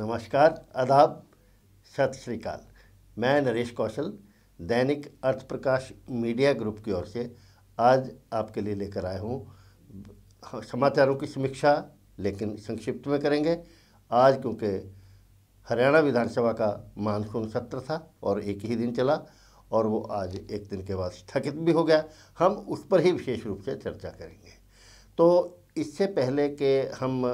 नमस्कार आदाब सत श्रीकाल मैं नरेश कौशल दैनिक अर्थप्रकाश मीडिया ग्रुप की ओर से आज आपके लिए लेकर आया हूँ हाँ, समाचारों की समीक्षा लेकिन संक्षिप्त में करेंगे आज क्योंकि हरियाणा विधानसभा का मानसून सत्र था और एक ही दिन चला और वो आज एक दिन के बाद स्थगित भी हो गया हम उस पर ही विशेष रूप से चर्चा करेंगे तो इससे पहले के हम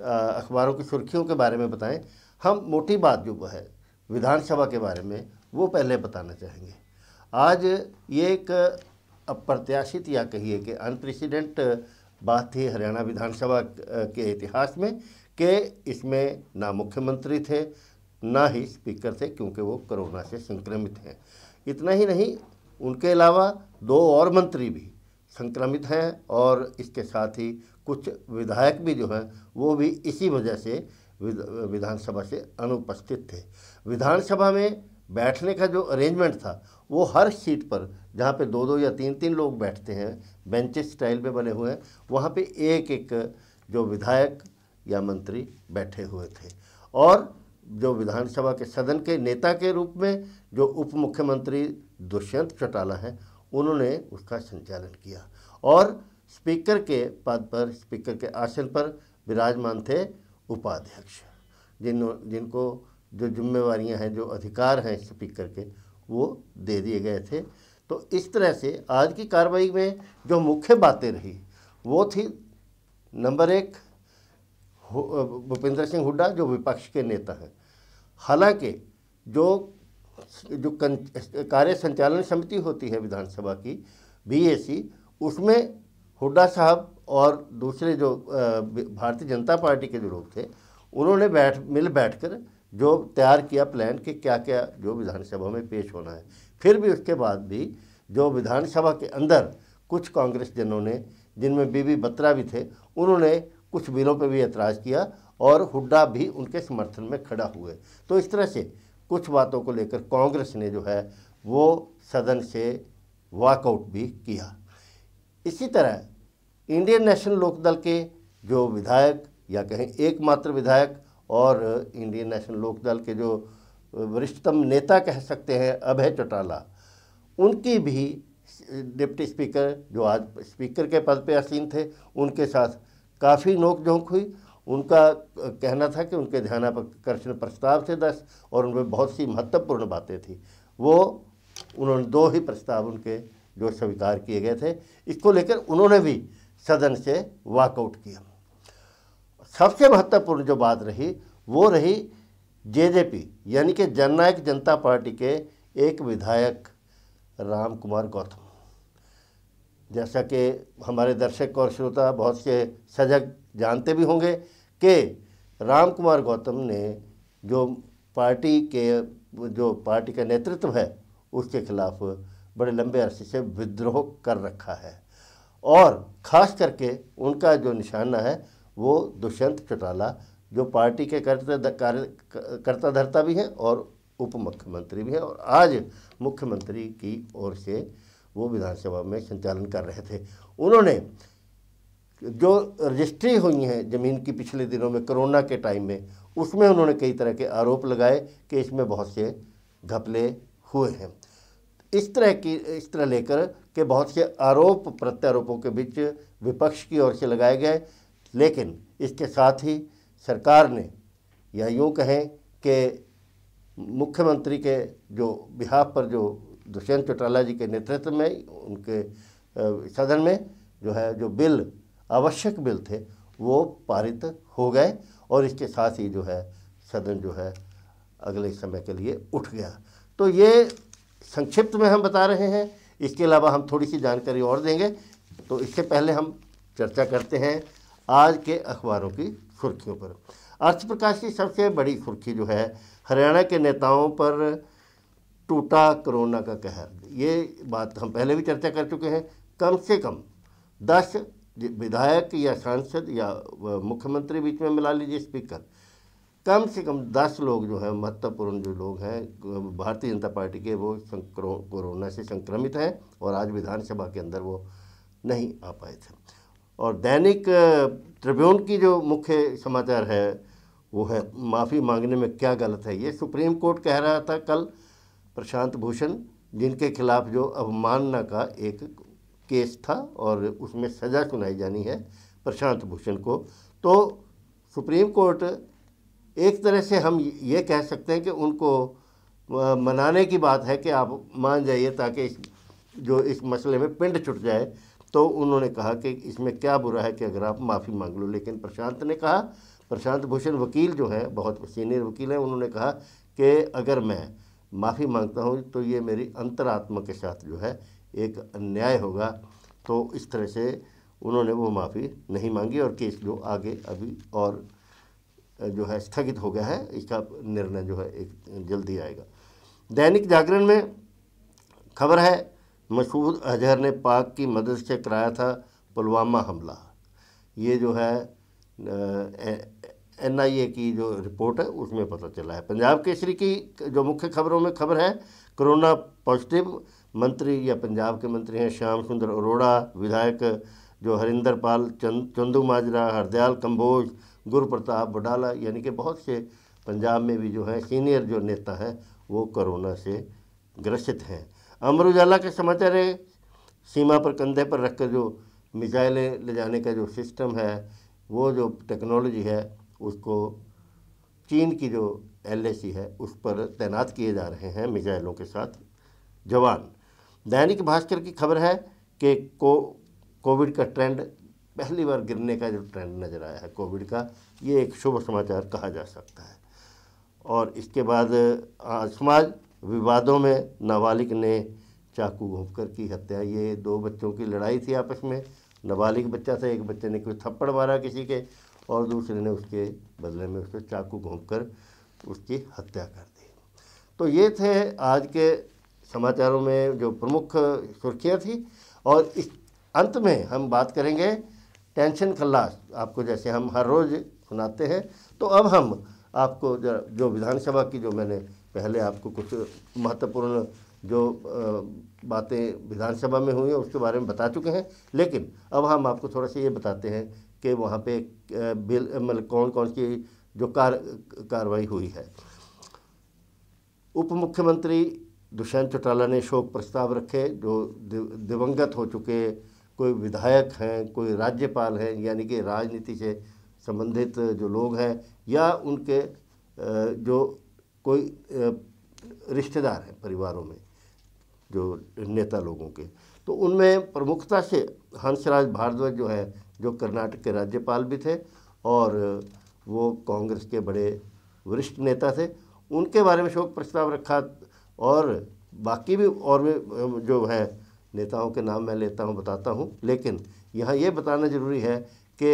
अखबारों की सुर्खियों के बारे में बताएं हम मोटी बात जो है विधानसभा के बारे में वो पहले बताना चाहेंगे आज ये एक अप्रत्याशित या कहिए कि अनप्रेसिडेंट बात थी हरियाणा विधानसभा के इतिहास में कि इसमें ना मुख्यमंत्री थे ना ही स्पीकर थे क्योंकि वो कोरोना से संक्रमित हैं इतना ही नहीं उनके अलावा दो और मंत्री भी संक्रमित हैं और इसके साथ ही कुछ विधायक भी जो है वो भी इसी वजह से विधानसभा से अनुपस्थित थे विधानसभा में बैठने का जो अरेंजमेंट था वो हर सीट पर जहाँ पे दो दो या तीन तीन लोग बैठते हैं बेंचेस स्टाइल में बने हुए हैं वहाँ पे एक एक जो विधायक या मंत्री बैठे हुए थे और जो विधानसभा के सदन के नेता के रूप में जो उप मुख्यमंत्री दुष्यंत चौटाला हैं उन्होंने उसका संचालन किया और स्पीकर के पद पर स्पीकर के आसन पर विराजमान थे उपाध्यक्ष जिन जिनको जो जिम्मेवार हैं जो अधिकार हैं स्पीकर के वो दे दिए गए थे तो इस तरह से आज की कार्रवाई में जो मुख्य बातें रही वो थी नंबर एक भूपेंद्र सिंह हुड्डा जो विपक्ष के नेता हैं हालांकि जो जो कार्य संचालन समिति होती है विधानसभा की बीएसी उसमें हुड्डा साहब और दूसरे जो भारतीय जनता पार्टी के जो लोग थे उन्होंने बैठ मिल बैठकर जो तैयार किया प्लान कि क्या क्या जो विधानसभा में पेश होना है फिर भी उसके बाद भी जो विधानसभा के अंदर कुछ कांग्रेस जनों ने जिनमें बीबी बत्रा भी थे उन्होंने कुछ बिलों पर भी एतराज़ किया और हुड्डा भी उनके समर्थन में खड़ा हुए तो इस तरह से कुछ बातों को लेकर कांग्रेस ने जो है वो सदन से वॉकआउट भी किया इसी तरह इंडियन नेशनल लोकदल के जो विधायक या कहें एकमात्र विधायक और इंडियन नेशनल लोकदल के जो वरिष्ठतम नेता कह सकते हैं अभय चौटाला उनकी भी डिप्टी स्पीकर जो आज स्पीकर के पद पे आसीन थे उनके साथ काफ़ी नोक झोंक हुई उनका कहना था कि उनके ध्यानाकर्षण प्रस्ताव थे दस और उनमें बहुत सी महत्वपूर्ण बातें थी वो उन्होंने दो ही प्रस्ताव उनके जो स्वीकार किए गए थे इसको लेकर उन्होंने भी सदन से वाकआउट किया सबसे महत्वपूर्ण जो बात रही वो रही जेजेपी यानी कि जननायक जनता पार्टी के एक विधायक राम कुमार गौतम जैसा कि हमारे दर्शक और श्रोता बहुत से सजग जानते भी होंगे कि राम कुमार गौतम ने जो पार्टी के जो पार्टी का नेतृत्व है उसके खिलाफ बड़े लंबे अरसे से विद्रोह कर रखा है और ख़ास करके उनका जो निशाना है वो दुष्यंत चौटाला जो पार्टी के करते कार्य कर्ता भी हैं और उप मुख्यमंत्री भी हैं और आज मुख्यमंत्री की ओर से वो विधानसभा में संचालन कर रहे थे उन्होंने जो रजिस्ट्री हुई हैं ज़मीन की पिछले दिनों में कोरोना के टाइम में उसमें उन्होंने कई तरह के आरोप लगाए कि इसमें बहुत से घपले हुए हैं इस तरह की इस तरह लेकर के बहुत से आरोप प्रत्यारोपों के बीच विपक्ष की ओर से लगाए गए लेकिन इसके साथ ही सरकार ने या यूँ कहें कि मुख्यमंत्री के जो बिहार पर जो दुष्यंत चौटाला जी के नेतृत्व में उनके सदन में जो है जो बिल आवश्यक बिल थे वो पारित हो गए और इसके साथ ही जो है सदन जो है अगले समय के लिए उठ गया तो ये संक्षिप्त में हम बता रहे हैं इसके अलावा हम थोड़ी सी जानकारी और देंगे तो इससे पहले हम चर्चा करते हैं आज के अखबारों की सुर्खियों पर अर्थ प्रकाश की सबसे बड़ी सुर्खी जो है हरियाणा के नेताओं पर टूटा कोरोना का कहर ये बात हम पहले भी चर्चा कर चुके हैं कम से कम दस विधायक या सांसद या मुख्यमंत्री बीच में मिला लीजिए स्पीकर कम से कम दस लोग जो हैं महत्वपूर्ण जो लोग हैं भारतीय जनता पार्टी के वो कोरोना से संक्रमित हैं और आज विधानसभा के अंदर वो नहीं आ पाए थे और दैनिक ट्रिब्यून की जो मुख्य समाचार है वो है माफ़ी मांगने में क्या गलत है ये सुप्रीम कोर्ट कह रहा था कल प्रशांत भूषण जिनके खिलाफ जो अवमानना का एक केस था और उसमें सज़ा सुनाई जानी है प्रशांत भूषण को तो सुप्रीम कोर्ट एक तरह से हम ये कह सकते हैं कि उनको मनाने की बात है कि आप मान जाइए ताकि इस जो इस मसले में पिंड छुट जाए तो उन्होंने कहा कि इसमें क्या बुरा है कि अगर आप माफ़ी मांग लो लेकिन प्रशांत ने कहा प्रशांत भूषण वकील जो हैं बहुत सीनियर वकील हैं उन्होंने कहा कि अगर मैं माफ़ी मांगता हूँ तो ये मेरी अंतरात्मा के साथ जो है एक अन्याय होगा तो इस तरह से उन्होंने वो माफ़ी नहीं मांगी और केस जो आगे अभी और जो है स्थगित हो गया है इसका निर्णय जो है एक जल्दी आएगा दैनिक जागरण में खबर है मसूद अजहर ने पाक की मदद से कराया था पुलवामा हमला ये जो है एन आई ए की जो रिपोर्ट है उसमें पता चला है पंजाब केसरी की जो मुख्य खबरों में खबर है कोरोना पॉजिटिव मंत्री या पंजाब के मंत्री हैं श्याम सुंदर अरोड़ा विधायक जो हरिंदर पाल चंद चंदू माजरा हरदयाल कंबोज गुरु प्रताप बडाला यानी कि बहुत से पंजाब में भी जो है सीनियर जो नेता हैं वो कोरोना से ग्रसित हैं अमर उजाला के समाचार है सीमा पर कंधे पर रखकर जो मिसाइलें ले जाने का जो सिस्टम है वो जो टेक्नोलॉजी है उसको चीन की जो एल है उस पर तैनात किए जा रहे हैं मिसाइलों के साथ जवान दैनिक भास्कर की खबर है कि को कोविड का ट्रेंड पहली बार गिरने का जो ट्रेंड नज़र आया है कोविड का ये एक शुभ समाचार कहा जा सकता है और इसके बाद समाज विवादों में नाबालिग ने चाकू घोंप कर की हत्या ये दो बच्चों की लड़ाई थी आपस में नाबालिग बच्चा था एक बच्चे ने कोई थप्पड़ मारा किसी के और दूसरे ने उसके बदले में उसको चाकू घोंप कर उसकी हत्या कर दी तो ये थे आज के समाचारों में जो प्रमुख सुर्खियाँ थी और इस अंत में हम बात करेंगे टेंशन खल्लास आपको जैसे हम हर रोज़ सुनाते हैं तो अब हम आपको जो विधानसभा की जो मैंने पहले आपको कुछ महत्वपूर्ण जो बातें विधानसभा में हुई हैं उसके बारे में बता चुके हैं लेकिन अब हम आपको थोड़ा सा ये बताते हैं कि वहाँ पे बिल मतलब कौन कौन सी जो कार कार्रवाई हुई है उप मुख्यमंत्री दुष्यंत चौटाला ने शोक प्रस्ताव रखे जो दिवंगत हो चुके कोई विधायक हैं कोई राज्यपाल हैं यानी कि राजनीति से संबंधित जो लोग हैं या उनके जो कोई रिश्तेदार हैं परिवारों में जो नेता लोगों के तो उनमें प्रमुखता से हंसराज भारद्वाज जो है जो कर्नाटक के राज्यपाल भी थे और वो कांग्रेस के बड़े वरिष्ठ नेता थे उनके बारे में शोक प्रस्ताव रखा और बाकी भी और भी जो है नेताओं के नाम मैं लेता हूँ बताता हूँ लेकिन यहाँ ये बताना जरूरी है कि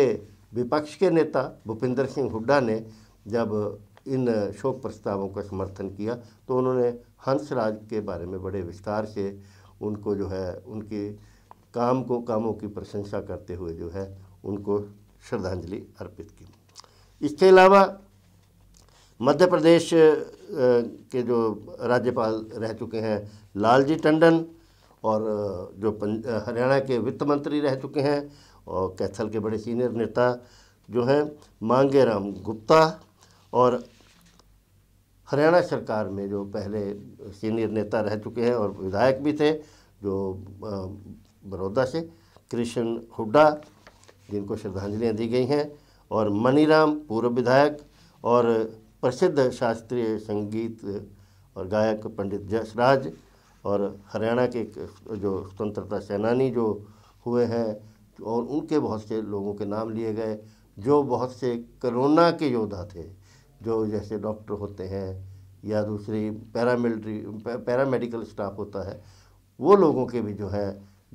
विपक्ष के नेता भूपिंदर सिंह हुड्डा ने जब इन शोक प्रस्तावों का समर्थन किया तो उन्होंने हंसराज के बारे में बड़े विस्तार से उनको जो है उनके काम को कामों की प्रशंसा करते हुए जो है उनको श्रद्धांजलि अर्पित की इसके अलावा मध्य प्रदेश के जो राज्यपाल रह चुके हैं लालजी टंडन और जो हरियाणा के वित्त मंत्री रह चुके हैं और कैथल के बड़े सीनियर नेता जो हैं मांगे राम गुप्ता और हरियाणा सरकार में जो पहले सीनियर नेता रह चुके हैं और विधायक भी थे जो बड़ौदा से कृष्ण हुड्डा जिनको श्रद्धांजलियाँ दी गई हैं और मनीराम पूर्व विधायक और प्रसिद्ध शास्त्रीय संगीत और गायक पंडित जसराज और हरियाणा के जो स्वतंत्रता सेनानी जो हुए हैं और उनके बहुत से लोगों के नाम लिए गए जो बहुत से कोरोना के योद्धा थे जो जैसे डॉक्टर होते हैं या दूसरी पैरामिलिट्री पैरामेडिकल स्टाफ होता है वो लोगों के भी जो है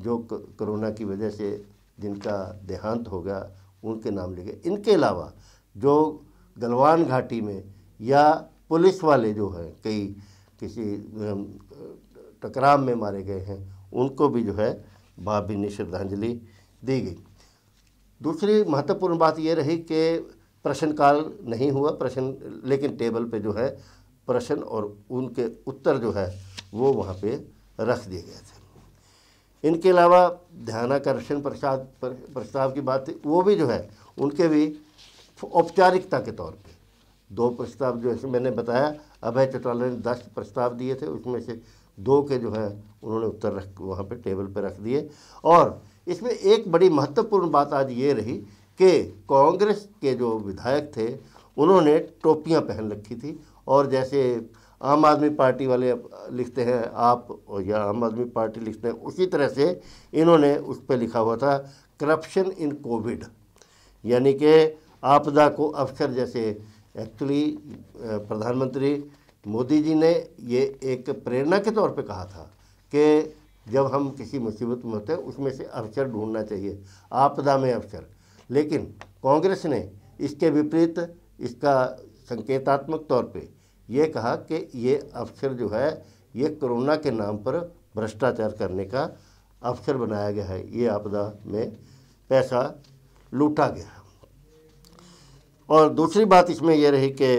जो कोरोना की वजह से जिनका देहांत हो गया उनके नाम लिए गए इनके अलावा जो गलवान घाटी में या पुलिस वाले जो हैं कई किसी टकराव में मारे गए हैं उनको भी जो है भावभीनी श्रद्धांजलि दी गई दूसरी महत्वपूर्ण बात यह रही कि प्रश्नकाल नहीं हुआ प्रश्न लेकिन टेबल पे जो है प्रश्न और उनके उत्तर जो है वो वहाँ पे रख दिए गए थे इनके अलावा ध्यानाकर्षण प्रसाद प्रस्ताव की बात थी वो भी जो है उनके भी औपचारिकता के तौर पे दो प्रस्ताव जो है मैंने बताया अभय चौटाला ने दस प्रस्ताव दिए थे उसमें से दो के जो है उन्होंने उत्तर रख वहाँ पर टेबल पर रख दिए और इसमें एक बड़ी महत्वपूर्ण बात आज ये रही कि कांग्रेस के जो विधायक थे उन्होंने टोपियाँ पहन रखी थी और जैसे आम आदमी पार्टी वाले लिखते हैं आप या आम आदमी पार्टी लिखते हैं उसी तरह से इन्होंने उस पर लिखा हुआ था करप्शन इन कोविड यानी कि आपदा को अवसर जैसे एक्चुअली प्रधानमंत्री मोदी जी ने ये एक प्रेरणा के तौर पे कहा था कि जब हम किसी मुसीबत में होते हैं उसमें से अवसर ढूंढना चाहिए आपदा में अवसर लेकिन कांग्रेस ने इसके विपरीत इसका संकेतात्मक तौर पे ये कहा कि ये अवसर जो है ये कोरोना के नाम पर भ्रष्टाचार करने का अवसर बनाया गया है ये आपदा में पैसा लूटा गया और दूसरी बात इसमें यह रही कि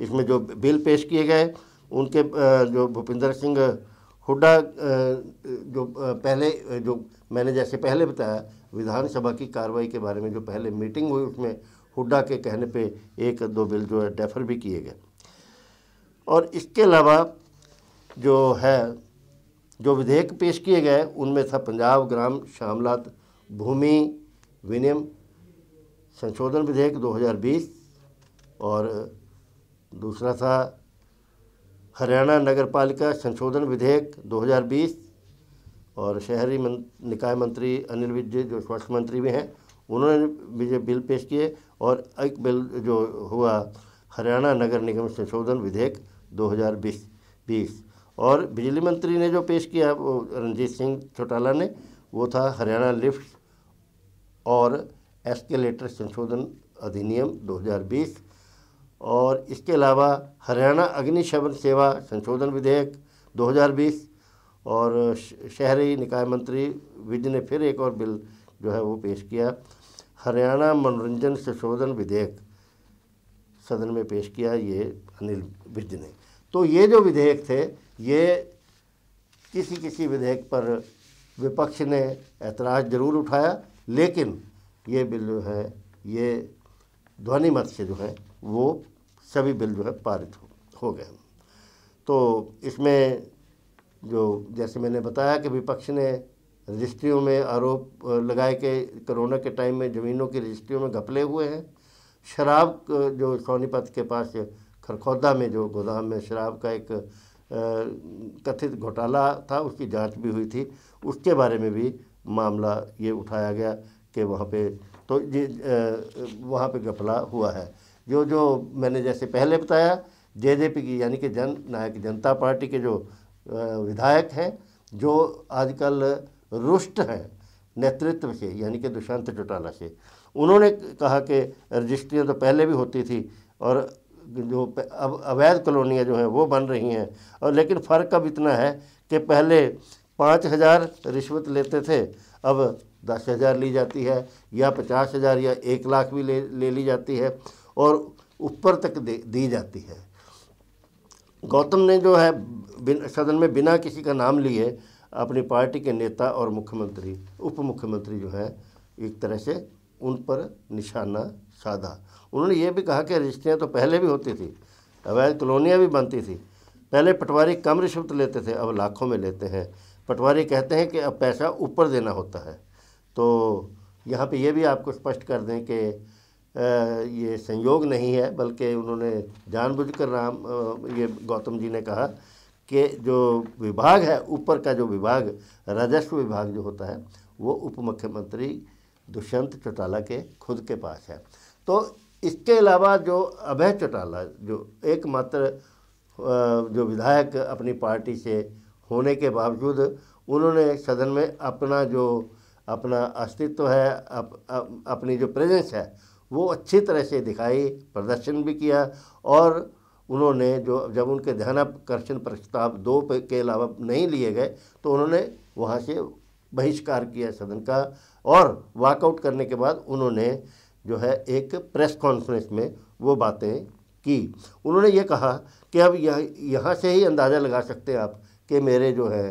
इसमें जो बिल पेश किए गए उनके जो भूपिंदर सिंह हुड्डा जो पहले जो मैंने जैसे पहले बताया विधानसभा की कार्रवाई के बारे में जो पहले मीटिंग हुई उसमें हुड्डा के कहने पे एक दो बिल जो है डेफर भी किए गए और इसके अलावा जो है जो विधेयक पेश किए गए उनमें था पंजाब ग्राम शामलात भूमि विनियम संशोधन विधेयक 2020 और दूसरा था हरियाणा नगर पालिका संशोधन विधेयक 2020 और शहरी मं, निकाय मंत्री अनिल विज जो स्वास्थ्य मंत्री भी हैं उन्होंने भी जो बिल पेश किए और एक बिल जो हुआ हरियाणा नगर निगम संशोधन विधेयक 2020 बीस और बिजली मंत्री ने जो पेश किया वो रंजीत सिंह चौटाला ने वो था हरियाणा लिफ्ट और एस्केलेटर संशोधन अधिनियम 2020 और इसके अलावा हरियाणा अग्निशमन सेवा संशोधन विधेयक 2020 और शहरी निकाय मंत्री विज ने फिर एक और बिल जो है वो पेश किया हरियाणा मनोरंजन संशोधन विधेयक सदन में पेश किया ये अनिल विज ने तो ये जो विधेयक थे ये किसी किसी विधेयक पर विपक्ष ने ऐतराज़ जरूर उठाया लेकिन ये बिल जो है ये ध्वनि मत से जो है वो सभी बिल जो है पारित हो, हो गए तो इसमें जो जैसे मैंने बताया कि विपक्ष ने रजिस्ट्रियों में आरोप लगाए के कोरोना के टाइम में ज़मीनों की रजिस्ट्रियों में घपले हुए हैं शराब जो सोनीपत के पास खरखौदा में जो गोदाम में शराब का एक कथित घोटाला था उसकी जांच भी हुई थी उसके बारे में भी मामला ये उठाया गया कि वहाँ पे तो ये वहाँ पे घपला हुआ है जो जो मैंने जैसे पहले बताया जेजेपी की यानी कि जन नायक जनता पार्टी के जो विधायक हैं जो आजकल रुष्ट हैं नेतृत्व से यानी कि दुष्यंत चौटाला से उन्होंने कहा कि रजिस्ट्रियाँ तो पहले भी होती थी और जो अब अवैध कॉलोनियाँ जो हैं वो बन रही हैं और लेकिन फ़र्क अब इतना है कि पहले पाँच हज़ार रिश्वत लेते थे अब दस हज़ार ली जाती है या पचास हज़ार या एक लाख भी ले ले ली जाती है और ऊपर तक दे दी जाती है गौतम ने जो है सदन में बिना किसी का नाम लिए अपनी पार्टी के नेता और मुख्यमंत्री उप मुख्यमंत्री जो है एक तरह से उन पर निशाना साधा उन्होंने ये भी कहा कि रिश्तियाँ तो पहले भी होती थी अवैध कॉलोनियाँ भी बनती थी पहले पटवारी कम रिश्वत लेते थे अब लाखों में लेते हैं पटवारी कहते हैं कि अब पैसा ऊपर देना होता है तो यहाँ पे ये भी आपको स्पष्ट कर दें कि ये संयोग नहीं है बल्कि उन्होंने जानबूझकर राम ये गौतम जी ने कहा कि जो विभाग है ऊपर का जो विभाग राजस्व विभाग जो होता है वो उप मुख्यमंत्री दुष्यंत चौटाला के खुद के पास है तो इसके अलावा जो अभय चौटाला जो एकमात्र जो विधायक अपनी पार्टी से होने के बावजूद उन्होंने सदन में अपना जो अपना अस्तित्व है अप, अप, अपनी जो प्रेजेंस है वो अच्छी तरह से दिखाई प्रदर्शन भी किया और उन्होंने जो जब उनके ध्यानाकर्षण प्रस्ताव दो के अलावा नहीं लिए गए तो उन्होंने वहाँ से बहिष्कार किया सदन का और वाकआउट करने के बाद उन्होंने जो है एक प्रेस कॉन्फ्रेंस में वो बातें की उन्होंने ये कहा कि अब यह यहाँ से ही अंदाज़ा लगा सकते हैं आप कि मेरे जो है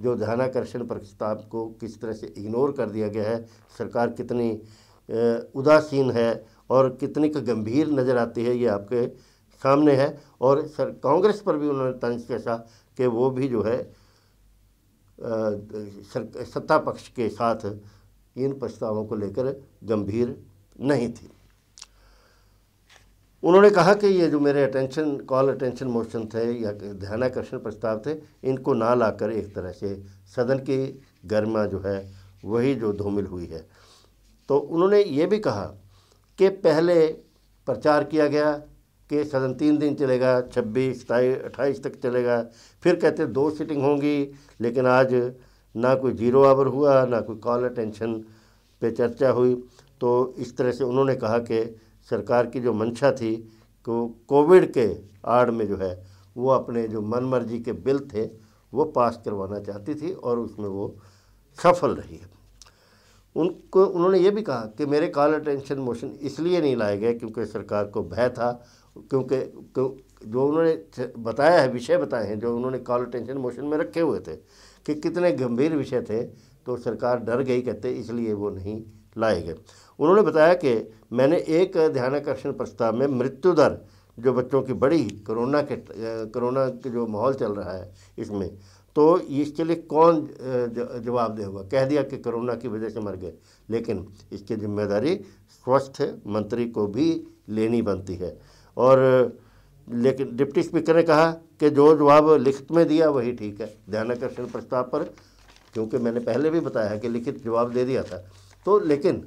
जो ध्यानाकर्षण प्रस्ताव को किस तरह से इग्नोर कर दिया गया है सरकार कितनी उदासीन है और कितनी का गंभीर नज़र आती है ये आपके सामने है और सर कांग्रेस पर भी उन्होंने तंज कसा कि वो भी जो है सर, सत्ता पक्ष के साथ इन प्रस्तावों को लेकर गंभीर नहीं थी उन्होंने कहा कि ये जो मेरे अटेंशन कॉल अटेंशन मोशन थे या ध्यानाकर्षण प्रस्ताव थे इनको ना लाकर एक तरह से सदन की गरिमा जो है वही जो धूमिल हुई है तो उन्होंने ये भी कहा कि पहले प्रचार किया गया कि सदन तीन दिन चलेगा छब्बीस सताईस अट्ठाईस तक चलेगा फिर कहते दो सीटिंग होंगी लेकिन आज ना कोई जीरो आवर हुआ ना कोई कॉल अटेंशन पे चर्चा हुई तो इस तरह से उन्होंने कहा कि सरकार की जो मंशा थी को कोविड के आड़ में जो है वो अपने जो मनमर्जी के बिल थे वो पास करवाना चाहती थी और उसमें वो सफल रही है उनको उन्होंने ये भी कहा कि मेरे कॉल अटेंशन मोशन इसलिए नहीं लाए गए क्योंकि सरकार को भय था क्योंकि जो उन्होंने बताया है विषय बताए हैं जो उन्होंने कॉल अटेंशन मोशन में रखे हुए थे कि कितने गंभीर विषय थे तो सरकार डर गई कहते इसलिए वो नहीं लाए गए उन्होंने बताया कि मैंने एक ध्यानाकर्षण प्रस्ताव में मृत्यु दर जो बच्चों की बड़ी कोरोना के कोरोना के जो माहौल चल रहा है इसमें तो इसके लिए कौन जवाब दे होगा कह दिया कि कोरोना की वजह से मर गए लेकिन इसकी जिम्मेदारी स्वस्थ मंत्री को भी लेनी बनती है और लेकिन डिप्टी स्पीकर ने कहा कि जो जवाब लिखित में दिया वही ठीक है ध्यानाकर्षण प्रस्ताव पर क्योंकि मैंने पहले भी बताया कि लिखित जवाब दे दिया था तो लेकिन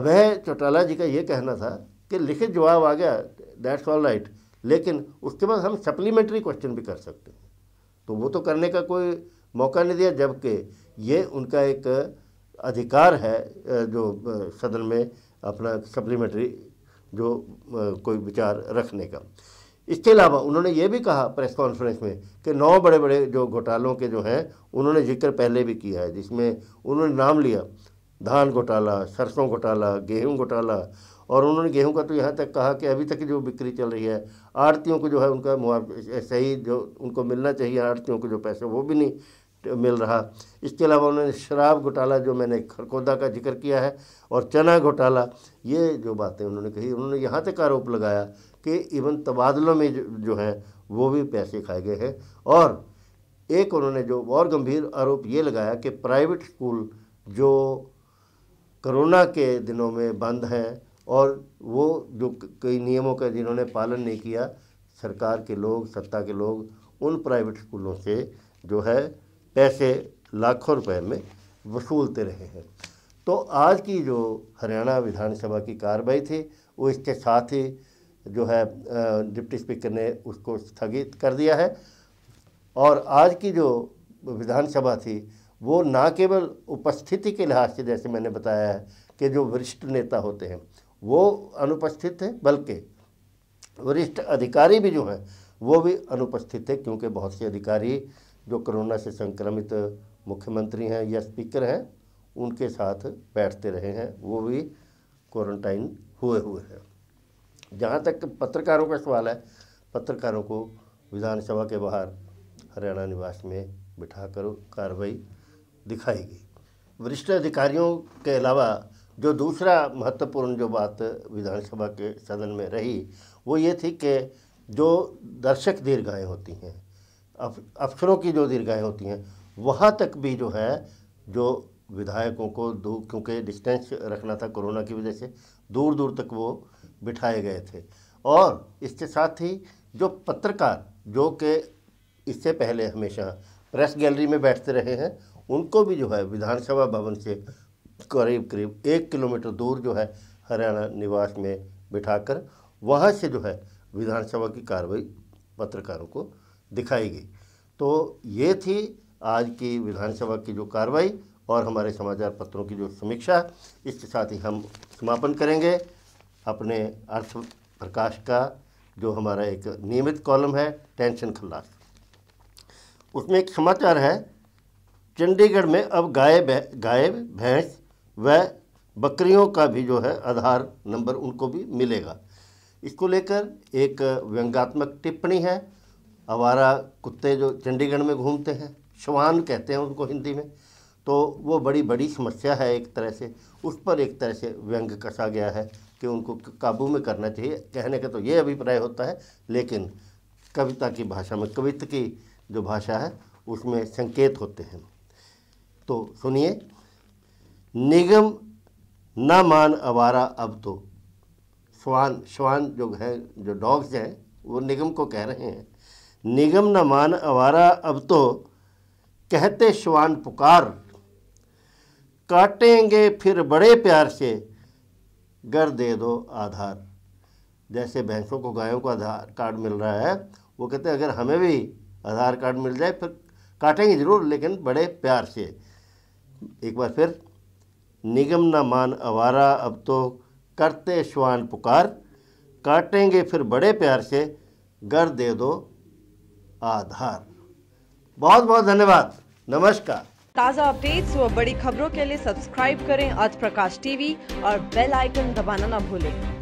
अभय चौटाला जी का ये कहना था कि लिखित जवाब आ गया दैट्स ऑल राइट लेकिन उसके बाद हम सप्लीमेंट्री क्वेश्चन भी कर सकते हैं तो वो तो करने का कोई मौका नहीं दिया जबकि ये उनका एक अधिकार है जो सदन में अपना सप्लीमेंट्री जो कोई विचार रखने का इसके अलावा उन्होंने ये भी कहा प्रेस कॉन्फ्रेंस में कि नौ बड़े बड़े जो घोटालों के जो हैं उन्होंने जिक्र पहले भी किया है जिसमें उन्होंने नाम लिया धान घोटाला सरसों घोटाला गेहूं घोटाला और उन्होंने गेहूं का तो यहाँ तक कहा कि अभी तक जो बिक्री चल रही है आड़तियों को जो है उनका मुआवजा सही जो उनको मिलना चाहिए आड़तियों को जो पैसा वो भी नहीं मिल रहा इसके अलावा उन्होंने शराब घोटाला जो मैंने खरकोदा का जिक्र किया है और चना घोटाला ये जो बातें उन्होंने कही उन्होंने यहाँ तक आरोप लगाया कि इवन तबादलों में जो, जो हैं वो भी पैसे खाए गए हैं और एक उन्होंने जो और गंभीर आरोप ये लगाया कि प्राइवेट स्कूल जो कोरोना के दिनों में बंद हैं और वो जो कई नियमों का जिन्होंने पालन नहीं किया सरकार के लोग सत्ता के लोग उन प्राइवेट स्कूलों से जो है पैसे लाखों रुपए में वसूलते रहे हैं तो आज की जो हरियाणा विधानसभा की कार्रवाई थी वो इसके साथ ही जो है डिप्टी स्पीकर ने उसको स्थगित कर दिया है और आज की जो विधानसभा थी वो ना केवल उपस्थिति के लिहाज से जैसे मैंने बताया है कि जो वरिष्ठ नेता होते हैं वो अनुपस्थित थे बल्कि वरिष्ठ अधिकारी भी जो है वो भी अनुपस्थित थे क्योंकि बहुत से अधिकारी जो कोरोना से संक्रमित मुख्यमंत्री हैं या स्पीकर हैं उनके साथ बैठते रहे हैं वो भी क्वारंटाइन हुए हुए हैं जहाँ तक पत्रकारों का सवाल है पत्रकारों को विधानसभा के बाहर हरियाणा निवास में बिठाकर कार्रवाई दिखाई गई वरिष्ठ अधिकारियों के अलावा जो दूसरा महत्वपूर्ण जो बात विधानसभा के सदन में रही वो ये थी कि जो दर्शक दीर्घाएँ होती हैं अफसरों की जो दीर्घाएँ होती हैं वहाँ तक भी जो है जो विधायकों को दूर क्योंकि डिस्टेंस रखना था कोरोना की वजह से दूर दूर तक वो बिठाए गए थे और इसके साथ ही जो पत्रकार जो कि इससे पहले हमेशा प्रेस गैलरी में बैठते रहे हैं उनको भी जो है विधानसभा भवन से करीब करीब एक किलोमीटर दूर जो है हरियाणा निवास में बिठाकर वहाँ से जो है विधानसभा की कार्रवाई पत्रकारों को दिखाई गई तो ये थी आज की विधानसभा की जो कार्रवाई और हमारे समाचार पत्रों की जो समीक्षा इसके साथ ही हम समापन करेंगे अपने अर्थ प्रकाश का जो हमारा एक नियमित कॉलम है टेंशन खल्लास उसमें एक समाचार है चंडीगढ़ में अब गाय गाय भैंस वह बकरियों का भी जो है आधार नंबर उनको भी मिलेगा इसको लेकर एक व्यंगात्मक टिप्पणी है आवारा कुत्ते जो चंडीगढ़ में घूमते हैं श्वान कहते हैं उनको हिंदी में तो वो बड़ी बड़ी समस्या है एक तरह से उस पर एक तरह से व्यंग कसा गया है कि उनको काबू में करना चाहिए कहने का तो ये अभिप्राय होता है लेकिन कविता की भाषा में कवित्व की जो भाषा है उसमें संकेत होते हैं तो सुनिए निगम न मान अवारा अब तो श्वान श्वान जो है जो डॉग्स हैं वो निगम को कह रहे हैं निगम न मान अवारा अब तो कहते श्वान पुकार काटेंगे फिर बड़े प्यार से गर दे दो आधार जैसे भैंसों को गायों को आधार कार्ड मिल रहा है वो कहते हैं अगर हमें भी आधार कार्ड मिल जाए फिर काटेंगे ज़रूर लेकिन बड़े प्यार से एक बार फिर निगम न मान अवारा अब तो करते श्वान पुकार काटेंगे फिर बड़े प्यार से घर दे दो आधार बहुत बहुत धन्यवाद नमस्कार ताज़ा अपडेट्स और बड़ी खबरों के लिए सब्सक्राइब करें अर्थ प्रकाश टीवी और बेल आइकन दबाना न भूलें